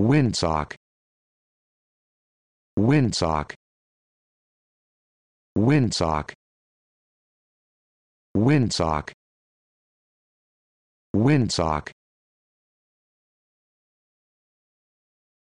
windsock windsock windsock windsock windsock